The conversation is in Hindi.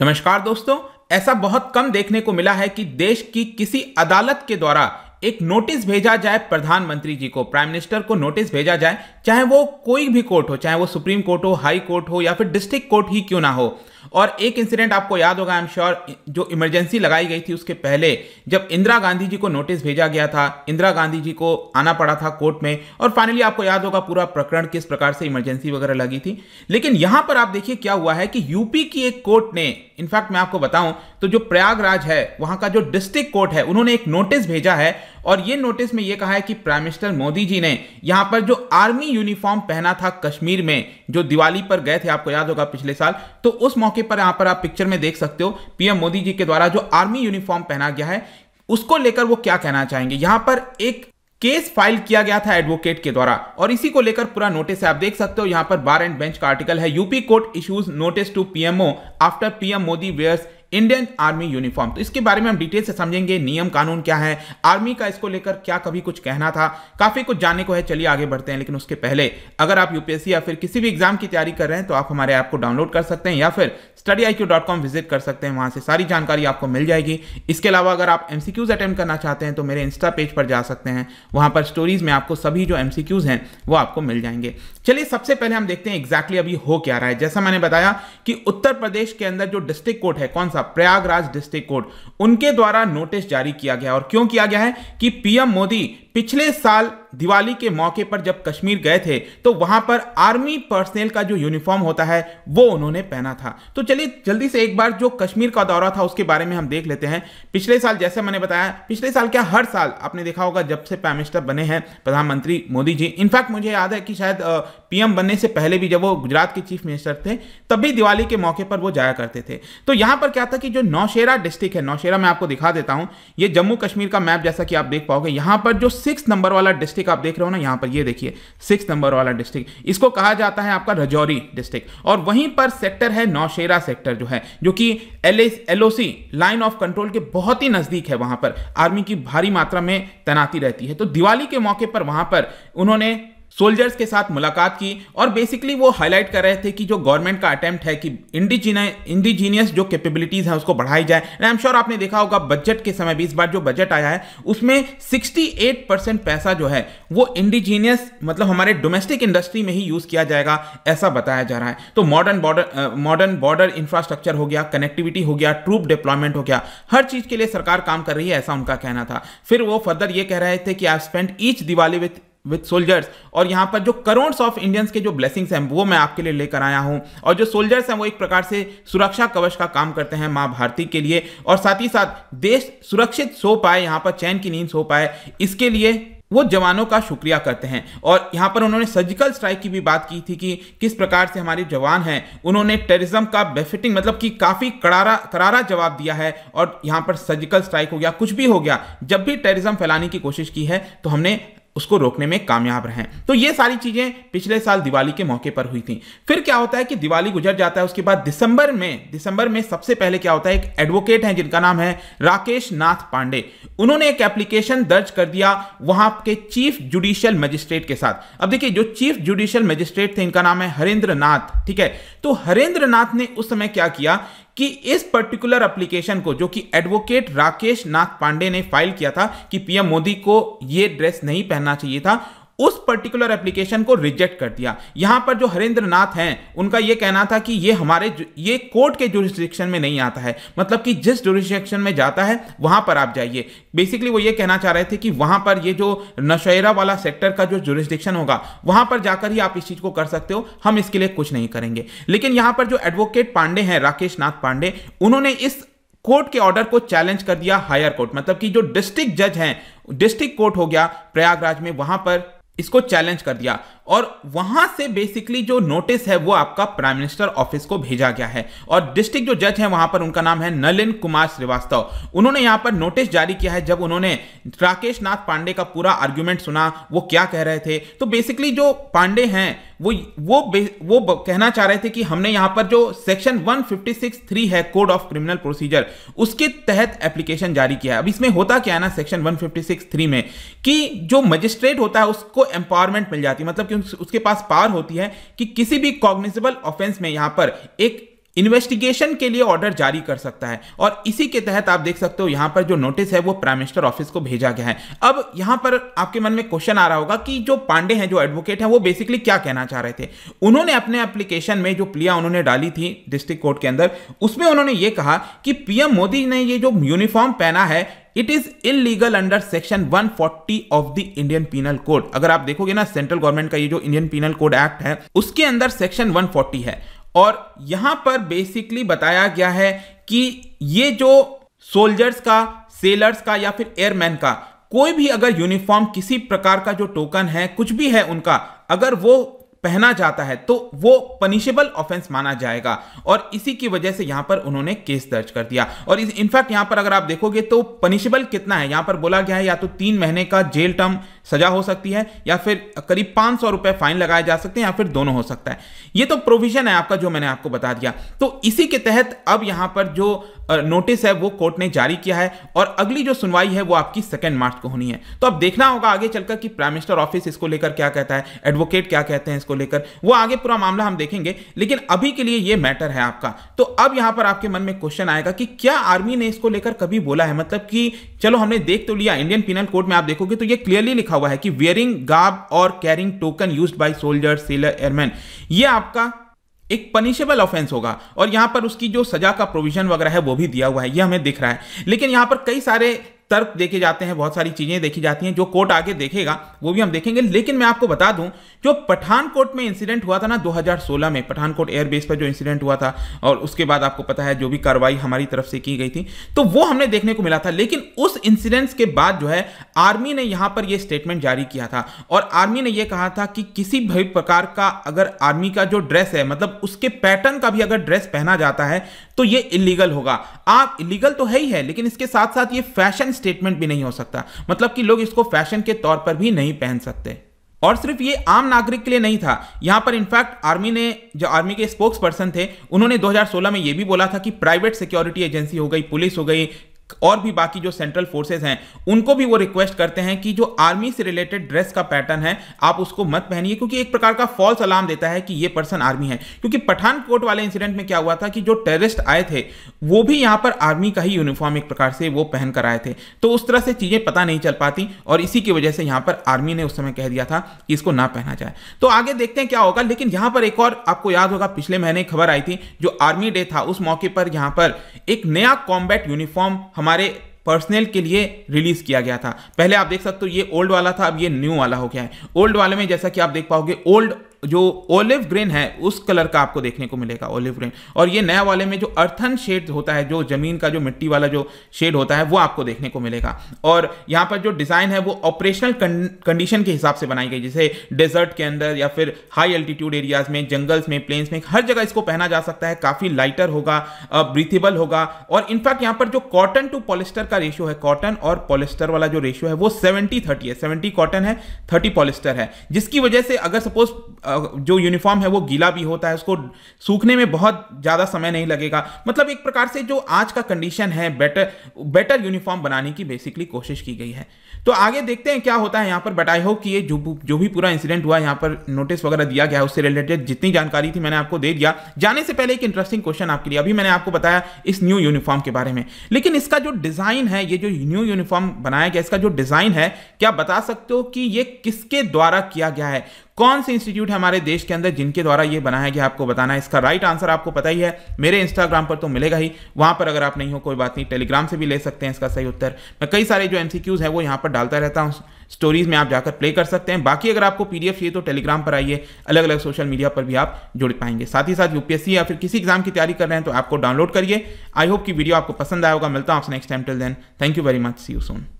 नमस्कार दोस्तों ऐसा बहुत कम देखने को मिला है कि देश की किसी अदालत के द्वारा एक नोटिस भेजा जाए प्रधानमंत्री जी को प्राइम मिनिस्टर को नोटिस भेजा जाए चाहे वो कोई भी कोर्ट हो चाहे वो सुप्रीम कोर्ट हो हाई कोर्ट हो या फिर डिस्ट्रिक्ट कोर्ट ही क्यों ना हो और एक इंसिडेंट आपको याद होगा आई एम श्योर जो इमरजेंसी लगाई गई थी उसके पहले जब इंदिरा गांधी जी को नोटिस भेजा गया था इंदिरा गांधी जी को आना पड़ा था कोर्ट में और फाइनली आपको याद होगा पूरा प्रकरण किस प्रकार से इमरजेंसी वगैरह लगी थी लेकिन यहां पर आप देखिए क्या हुआ है कि यूपी की एक कोर्ट ने इनफैक्ट मैं आपको बताऊं तो जो प्रयागराज है वहां का जो डिस्ट्रिक्ट कोर्ट है उन्होंने एक नोटिस भेजा है और ये नोटिस में ये कहा है कि प्राइम मिनिस्टर मोदी जी ने यहां पर जो आर्मी यूनिफॉर्म पहना था कश्मीर में जो दिवाली पर गए थे आपको याद होगा पिछले साल तो उस मौके पर यहां पर आप पिक्चर में देख सकते हो पीएम मोदी जी के द्वारा जो आर्मी यूनिफॉर्म पहना गया है उसको लेकर वो क्या कहना चाहेंगे यहां पर एक केस फाइल किया गया था एडवोकेट के द्वारा और इसी को लेकर पूरा नोटिस है आप देख सकते हो यहां पर बार एंड बेंच का आर्टिकल है UP court issues notice to PMO after PM Modi wears Indian army uniform तो इसके बारे में हम डिटेल से समझेंगे नियम कानून क्या है आर्मी का इसको लेकर क्या कभी कुछ कहना था काफी कुछ जानने को है चलिए आगे बढ़ते हैं लेकिन उसके पहले अगर आप यूपीएससी या फिर किसी भी एग्जाम की तैयारी कर रहे हैं तो आप हमारे ऐप को डाउनलोड कर सकते हैं या फिर study I Q dot com visit कर सकते हैं वहाँ से सारी जानकारी आपको मिल जाएगी इसके अलावा अगर आप एम सी क्यूज़ अटेम्प्ट करना चाहते हैं तो मेरे इंस्टा पेज पर जा सकते हैं वहाँ पर स्टोरीज़ में आपको सभी जो एम सी क्यूज़ हैं वो आपको मिल जाएंगे चलिए सबसे पहले हम देखते हैं एग्जैक्टली अभी हो क्या रहा है जैसा मैंने बताया कि उत्तर प्रदेश के अंदर जो डिस्ट्रिक्ट कोर्ट है कौन सा प्रयागराज डिस्ट्रिक्ट कोर्ट उनके द्वारा नोटिस जारी किया गया और क्यों किया गया है कि पीएम मोदी पिछले साल दिवाली के मौके पर जब कश्मीर गए थे तो वहां पर आर्मी पर्सनल का जो यूनिफॉर्म होता है वो उन्होंने पहना था तो चलिए जल्दी से एक बार जो कश्मीर का दौरा था उसके बारे में हम देख लेते हैं पिछले साल जैसे मैंने बताया पिछले साल क्या हर साल आपने देखा होगा जब से प्राइम मिनिस्टर बने हैं प्रधानमंत्री मोदी जी इनफैक्ट मुझे याद है कि शायद पीएम बनने से पहले भी जब वो गुजरात के चीफ मिनिस्टर थे तब भी दिवाली के मौके पर वो जाया करते थे तो यहां पर क्या था कि जो नौशेरा डिस्ट्रिक्ट है नौशेरा मैं आपको दिखा देता हूं ये जम्मू कश्मीर का मैप जैसा कि आप देख पाओगे यहां पर जो सिक्स नंबर वाला डिस्ट्रिक्ट आप देख रहे हो ना यहाँ पर ये देखिए सिक्स नंबर वाला डिस्ट्रिक्ट इसको कहा जाता है आपका रजौरी डिस्ट्रिक्ट और वहीं पर सेक्टर है नौशेरा सेक्टर जो है जो कि L LOC line of control के बहुत ही नज़दीक है वहां पर आर्मी की भारी मात्रा में तैनाती रहती है तो दिवाली के मौके पर वहां पर उन्होंने सोल्जर्स के साथ मुलाकात की और बेसिकली वो हाईलाइट कर रहे थे कि जो गवर्नमेंट का अटैम्प्ट है कि इंडिजीनियस जो कैपेबिलिटीज़ हैं उसको बढ़ाई जाए आई एम श्योर आपने देखा होगा बजट के समय भी इस बार जो बजट आया है उसमें 68 परसेंट पैसा जो है वो इंडिजीनियस मतलब हमारे डोमेस्टिक इंडस्ट्री में ही यूज़ किया जाएगा ऐसा बताया जा रहा है तो modern border modern border infrastructure हो गया कनेक्टिविटी हो गया ट्रूप डिप्लॉयमेंट हो गया हर चीज़ के लिए सरकार काम कर रही है ऐसा उनका कहना था फिर वो फर्दर ये कह रहे थे कि I spend each Diwali with with soldiers और यहाँ पर जो करोड़ ऑफ इंडियंस के जो ब्लेसिंग्स हैं वो मैं आपके लिए लेकर आया हूँ और जो सोल्जर्स हैं वो एक प्रकार से सुरक्षा कवच का काम करते हैं माँ भारती के लिए और साथ ही साथ देश सुरक्षित सो पाए यहाँ पर चैन की नींद सो पाए इसके लिए वो जवानों का शुक्रिया करते हैं और यहाँ पर उन्होंने सर्जिकल स्ट्राइक की भी बात की थी कि किस प्रकार से हमारे जवान हैं उन्होंने टेररिज्म का बेफिटिंग मतलब कि काफ़ी करारा करारा जवाब दिया है और यहाँ पर सर्जिकल स्ट्राइक हो गया कुछ भी हो गया जब भी टेररिज्म फैलाने की कोशिश की है तो हमने उसको रोकने में कामयाब रहे तो ये सारी चीज़ें पिछले साल दिवाली के मौके पर हुई थी फिर क्या होता है कि दिवाली गुजर जाता है उसके बाद दिसंबर में दिसंबर में सबसे पहले क्या होता है एक एडवोकेट है जिनका नाम है राकेश नाथ पांडे उन्होंने एक एप्लीकेशन दर्ज कर दिया वहां के चीफ जुडिशियल मजिस्ट्रेट के साथ अब देखिए जो चीफ जुडिशियल मजिस्ट्रेट थे इनका नाम है हरेंद्र नाथ ठीक है तो हरेंद्र नाथ ने उस समय क्या किया कि इस पर्टिकुलर एप्लीकेशन को जो कि एडवोकेट राकेश नाथ पांडे ने फाइल किया था कि पीएम मोदी को यह ड्रेस नहीं पहनना चाहिए था उस पर्टिकुलर एप्लीकेशन को रिजेक्ट कर दिया यहां पर जो हरेंद्र नाथ हैं उनका यह कहना था कि ये हमारे ये कोर्ट के जुरिस्डिक्शन में नहीं आता है मतलब कि जिस जुरिस्डिक्शन में जाता है वहां पर आप जाइए बेसिकली वो ये कहना चाह रहे थे कि वहां पर ये जो नशेरा वाला सेक्टर का जो जुरिस्डिक्शन होगा वहां पर जाकर ही आप इस चीज को कर सकते हो हम इसके लिए कुछ नहीं करेंगे लेकिन यहां पर जो एडवोकेट पांडे हैं राकेश नाथ पांडे उन्होंने इस कोर्ट के ऑर्डर को चैलेंज कर दिया हायर कोर्ट मतलब कि जो डिस्ट्रिक्ट जज हैं डिस्ट्रिक्ट कोर्ट हो गया प्रयागराज में वहां पर इसको चैलेंज कर दिया और वहां से बेसिकली जो नोटिस है वो आपका प्राइम मिनिस्टर ऑफिस को भेजा गया है और डिस्ट्रिक्ट जो जज है वहां पर उनका नाम है नलिन कुमार श्रीवास्तव उन्होंने यहां पर नोटिस जारी किया है जब उन्होंने राकेश नाथ पांडे का पूरा आर्ग्यूमेंट सुना वो क्या कह रहे थे तो बेसिकली जो पांडे हैं वो वो वो कहना चाह रहे थे कि हमने यहां पर जो सेक्शन 156.3 है कोड ऑफ क्रिमिनल प्रोसीजर उसके तहत एप्लीकेशन जारी किया है अब इसमें होता क्या है ना सेक्शन 156.3 में कि जो मजिस्ट्रेट होता है उसको एम्पावरमेंट मिल जाती है मतलब कि उसके पास पावर होती है कि किसी भी कॉग्निजेबल ऑफेंस में यहां पर एक इन्वेस्टिगेशन के लिए ऑर्डर जारी कर सकता है और इसी के तहत आप देख सकते हो यहां पर जो नोटिस है वो प्राइम मिनिस्टर ऑफिस को भेजा गया है अब यहां पर आपके मन में क्वेश्चन आ रहा होगा कि जो पांडे हैं जो एडवोकेट हैं वो बेसिकली क्या कहना चाह रहे थे उन्होंने अपने एप्लीकेशन में जो प्लिया उन्होंने डाली थी डिस्ट्रिक्ट कोर्ट के अंदर उसमें उन्होंने ये कहा कि पीएम मोदी ने ये जो यूनिफॉर्म पहना है it is illegal under section 140 of the Indian penal code अगर आप देखोगे ना सेंट्रल गवर्नमेंट का ये जो इंडियन पीनल कोड एक्ट है उसके अंदर सेक्शन 140 है और यहां पर बेसिकली बताया गया है कि ये जो सोल्जर्स का सेलर्स का या फिर एयरमैन का कोई भी अगर यूनिफॉर्म किसी प्रकार का जो टोकन है कुछ भी है उनका अगर वो पहना जाता है तो वो पनिशेबल ऑफेंस माना जाएगा और इसी की वजह से यहां पर उन्होंने केस दर्ज कर दिया और इनफैक्ट यहां पर अगर आप देखोगे तो पनिशेबल कितना है यहां पर बोला गया है या तो तीन महीने का जेल टर्म सजा हो सकती है या फिर करीब पांच सौ रुपए फाइन लगाए जा सकते हैं या फिर दोनों हो सकता है ये तो प्रोविजन है आपका जो मैंने आपको बता दिया तो इसी के तहत अब यहां पर जो नोटिस है वो कोर्ट ने जारी किया है और अगली जो सुनवाई है वो आपकी सेकेंड मार्च को होनी है तो अब देखना होगा आगे चलकर कि प्राइम मिनिस्टर ऑफिस इसको लेकर क्या कहता है एडवोकेट क्या कहते हैं इसको लेकर वो आगे पूरा मामला हम देखेंगे लेकिन अभी के लिए ये मैटर है आपका तो अब यहां पर आपके मन में क्वेश्चन आएगा कि क्या आर्मी ने इसको लेकर कभी बोला है मतलब कि चलो हमने देख तो लिया इंडियन पिनल कोड में आप देखोगे तो ये क्लियरली लिखा लिखा हुआ है कि वेयरिंग गाब और carrying token use by soldier sailor airman ये आपका एक पनिशेबल ऑफेंस होगा और यहां पर उसकी जो सजा का प्रोविजन वगैरह है वो भी दिया हुआ है ये हमें दिख रहा है लेकिन यहां पर कई सारे तर्क देखे जाते हैं बहुत सारी चीज़ें देखी जाती हैं जो कोर्ट आगे देखेगा वो भी हम देखेंगे लेकिन मैं आपको बता दूं जो पठानकोट में इंसिडेंट हुआ था ना 2016 में पठानकोट एयरबेस पर जो इंसिडेंट हुआ था और उसके बाद आपको पता है जो भी कार्रवाई हमारी तरफ से की गई थी तो वो हमने देखने को मिला था लेकिन उस इंसिडेंट्स के बाद जो है आर्मी ने यहाँ पर यह स्टेटमेंट जारी किया था और आर्मी ने यह कहा था कि किसी भी प्रकार का अगर आर्मी का जो ड्रेस है मतलब उसके पैटर्न का भी अगर ड्रेस पहना जाता है तो ये इलीगल होगा आप हाँ, इलीगल तो है ही है लेकिन इसके साथ साथ ये फैशन स्टेटमेंट भी नहीं हो सकता मतलब कि लोग इसको फैशन के तौर पर भी नहीं पहन सकते और सिर्फ ये आम नागरिक के लिए नहीं था यहाँ पर इनफैक्ट आर्मी ने जो आर्मी के स्पोक्स पर्सन थे उन्होंने 2016 में ये भी बोला था कि प्राइवेट सिक्योरिटी एजेंसी हो गई पुलिस हो गई और भी बाकी जो सेंट्रल फोर्सेज हैं उनको भी वो रिक्वेस्ट करते हैं कि जो आर्मी से रिलेटेड ड्रेस का पैटर्न है आप उसको मत पहनिए क्योंकि एक प्रकार का फॉल्स अलार्म देता है कि ये पर्सन आर्मी है क्योंकि पठानकोट वाले इंसिडेंट में क्या हुआ था कि जो टेररिस्ट आए थे वो भी यहाँ पर आर्मी का ही यूनिफॉर्म एक प्रकार से वो पहन कर आए थे तो उस तरह से चीज़ें पता नहीं चल पाती और इसी की वजह से यहाँ पर आर्मी ने उस समय कह दिया था कि इसको ना पहना जाए तो आगे देखते हैं क्या होगा लेकिन यहाँ पर एक और आपको याद होगा पिछले महीने खबर आई थी जो आर्मी डे था उस मौके पर यहाँ पर एक नया कॉम्बैट यूनिफॉर्म हमारे पर्सनल के लिए रिलीज किया गया था पहले आप देख सकते हो ये ओल्ड वाला था अब ये न्यू वाला हो गया है ओल्ड वाले में जैसा कि आप देख पाओगे ओल्ड जो ओलिव ग्रीन है उस कलर का आपको देखने को मिलेगा ओलिव ग्रीन और ये नया वाले में जो अर्थन शेड होता है जो ज़मीन का जो मिट्टी वाला जो शेड होता है वो आपको देखने को मिलेगा और यहाँ पर जो डिज़ाइन है वो ऑपरेशनल कंडीशन के हिसाब से बनाई गई जैसे डेजर्ट के अंदर या फिर हाई एल्टीट्यूड एरियाज़ में जंगल्स में प्लेन्स में हर जगह इसको पहना जा सकता है काफ़ी लाइटर होगा ब्रीथेबल होगा और इनफैक्ट यहाँ पर जो कॉटन टू पॉलिस्टर का रेशियो है कॉटन और पॉलिस्टर वाला जो रेशियो है वो सेवेंटी थर्टी है सेवेंटी कॉटन है थर्टी पॉलिस्टर है जिसकी वजह से अगर सपोज जो यूनिफॉर्म है वो गीला भी होता है उसको सूखने में बहुत ज़्यादा समय नहीं लगेगा मतलब एक प्रकार से जो आज का कंडीशन है बेटर बेटर यूनिफॉर्म बनाने की बेसिकली कोशिश की गई है तो आगे देखते हैं क्या होता है यहाँ पर बट आई होप कि ये जो जो भी पूरा इंसिडेंट हुआ यहाँ पर नोटिस वगैरह दिया गया उससे रिलेटेड जितनी जानकारी थी मैंने आपको दे दिया जाने से पहले एक इंटरेस्टिंग क्वेश्चन आपके लिए अभी मैंने आपको बताया इस न्यू यूनिफॉर्म के बारे में लेकिन इसका जो डिज़ाइन है ये जो न्यू यूनिफॉर्म बनाया गया इसका जो डिज़ाइन है क्या बता सकते हो कि ये किसके द्वारा किया गया है कौन से इंस्टीट्यूट हमारे देश के अंदर जिनके द्वारा ये बनाया गया आपको बताना है इसका राइट आंसर आपको पता ही है मेरे इंस्टाग्राम पर तो मिलेगा ही वहां पर अगर आप नहीं हो कोई बात नहीं टेलीग्राम से भी ले सकते हैं इसका सही उत्तर मैं कई सारे जो एमसीक्यूज है वो यहाँ पर डालता रहता हूँ स्टोरीज में आप जाकर प्ले कर सकते हैं बाकी अगर आपको पीडीएफ चाहिए तो टेलीग्राम पर आइए अलग अलग सोशल मीडिया पर भी आप जुड़ पाएंगे साथ ही साथ यूपीएससी या फिर किसी एग्जाम की तैयारी कर रहे हैं तो आपको डाउनलोड करिए आई होप कि वीडियो आपको पसंद आएगा मिलता हूँ आपसे next time till then thank you very much see you Son